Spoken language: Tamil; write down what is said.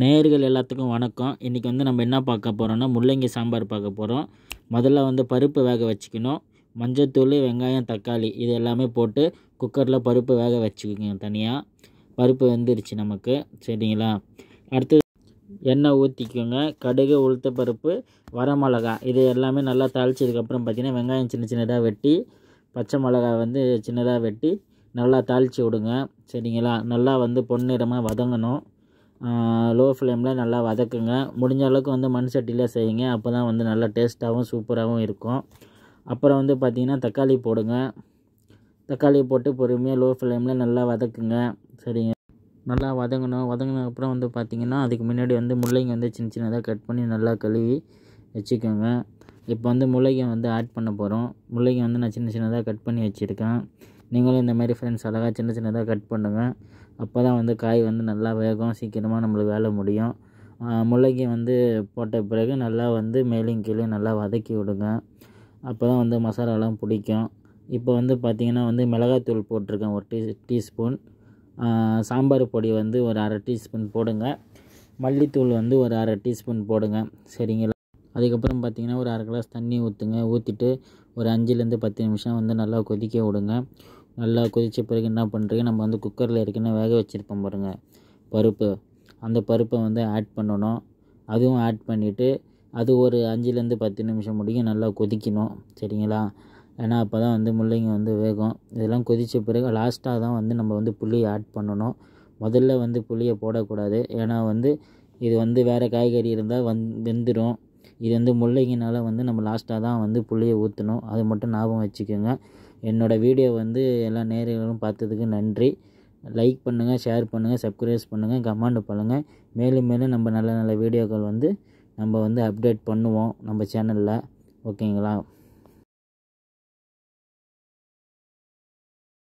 நேர்கள் எல்லாத்துக்கும் வணக்கம் இன்றைக்கி வந்து நம்ம என்ன பார்க்க போகிறோம்னா முள்ளங்கி சாம்பார் பார்க்க போகிறோம் முதல்ல வந்து பருப்பு வேக வச்சுக்கணும் மஞ்சத்தூள் வெங்காயம் தக்காளி இது எல்லாமே போட்டு குக்கரில் பருப்பு வேக வச்சுக்கோங்க தனியாக பருப்பு வெந்துருச்சு நமக்கு சரிங்களா அடுத்து எண்ணெய் ஊற்றிக்கோங்க கடுகு உளுத்த பருப்பு வரமிளகா இது எல்லாமே நல்லா தாளிச்சதுக்கப்புறம் பார்த்திங்கன்னா வெங்காயம் சின்ன சின்னதாக வெட்டி பச்சை மிளகா வந்து சின்னதாக வெட்டி நல்லா தாளித்து விடுங்க சரிங்களா நல்லா வந்து பொன்னிறமாக வதங்கணும் லோ ஃப்ளேமில் நல்லா வதக்குங்க முடிஞ்ச அளவுக்கு வந்து மண் சட்டியில் செய்யுங்க அப்போ தான் வந்து நல்லா டேஸ்ட்டாகவும் சூப்பராகவும் இருக்கும் அப்புறம் வந்து பார்த்திங்கன்னா தக்காளி போடுங்க தக்காளி போட்டு பொறுமையாக லோ ஃப்ளேமில் நல்லா வதக்குங்க சரிங்க நல்லா வதங்கணும் வதங்கினதுக்கப்புறம் வந்து பார்த்திங்கன்னா அதுக்கு முன்னாடி வந்து முள்ளைங்க வந்து சின்ன சின்னதாக கட் பண்ணி நல்லா கழுவி வச்சுக்கோங்க இப்போ வந்து முள்ளைங்க வந்து ஆட் பண்ண போகிறோம் முள்ளைங்க வந்து நான் சின்ன சின்னதாக கட் பண்ணி வச்சுருக்கேன் நீங்களும் இந்த மாதிரி ஃப்ரெண்ட்ஸ் அழகாக சின்ன சின்னதாக கட் பண்ணுங்கள் அப்போ தான் வந்து காய் வந்து நல்லா வேகும் சீக்கிரமாக நம்மளுக்கு வேலை முடியும் முல்லைக்கு வந்து போட்ட பிறகு நல்லா வந்து மேலேயும் கீழே நல்லா வதக்கி விடுங்க அப்போ தான் வந்து மசாலாலாம் பிடிக்கும் இப்போ வந்து பார்த்திங்கன்னா வந்து மிளகாத்தூள் போட்டிருக்கேன் ஒரு டீ டீஸ்பூன் சாம்பார் பொடி வந்து ஒரு அரை டீஸ்பூன் போடுங்க மல்லித்தூள் வந்து ஒரு அரை டீஸ்பூன் போடுங்க சரிங்களா அதுக்கப்புறம் பார்த்திங்கன்னா ஒரு அரை கிளாஸ் தண்ணி ஊற்றுங்க ஊற்றிட்டு ஒரு அஞ்சுலேருந்து பத்து நிமிஷம் வந்து நல்லா கொதிக்க விடுங்க நல்லா கொதித்த பிறகு என்ன பண்ணுறீங்க நம்ம வந்து குக்கரில் ஏற்கனவே வேக வச்சுருப்போம் பாருங்கள் பருப்பு அந்த பருப்பை வந்து ஆட் பண்ணணும் அதுவும் ஆட் பண்ணிவிட்டு அது ஒரு அஞ்சுலேருந்து பத்து நிமிஷம் முடியும் நல்லா கொதிக்கணும் சரிங்களா ஏன்னா அப்போ தான் வந்து முள்ளங்கி வந்து வேகும் இதெல்லாம் கொதித்த பிறகு லாஸ்ட்டாக தான் வந்து நம்ம வந்து புளியை ஆட் பண்ணணும் முதல்ல வந்து புளியை போடக்கூடாது ஏன்னா வந்து இது வந்து வேறு காய்கறி இருந்தால் வந் வெந்துடும் இது வந்து முள்ளங்கினால வந்து நம்ம லாஸ்ட்டாக தான் வந்து புளியை ஊற்றணும் அது மட்டும் ஞாபகம் வச்சுக்கோங்க என்னோடய வீடியோ வந்து எல்லா நேரங்களும் பார்த்ததுக்கு நன்றி லைக் பண்ணுங்கள் ஷேர் பண்ணுங்கள் சப்ஸ்கிரைஸ் பண்ணுங்கள் கமெண்ட் பண்ணுங்கள் மேலும் மேலும் நம்ம நல்ல நல்ல வீடியோக்கள் வந்து நம்ம வந்து அப்டேட் பண்ணுவோம் நம்ம சேனலில் ஓகேங்களா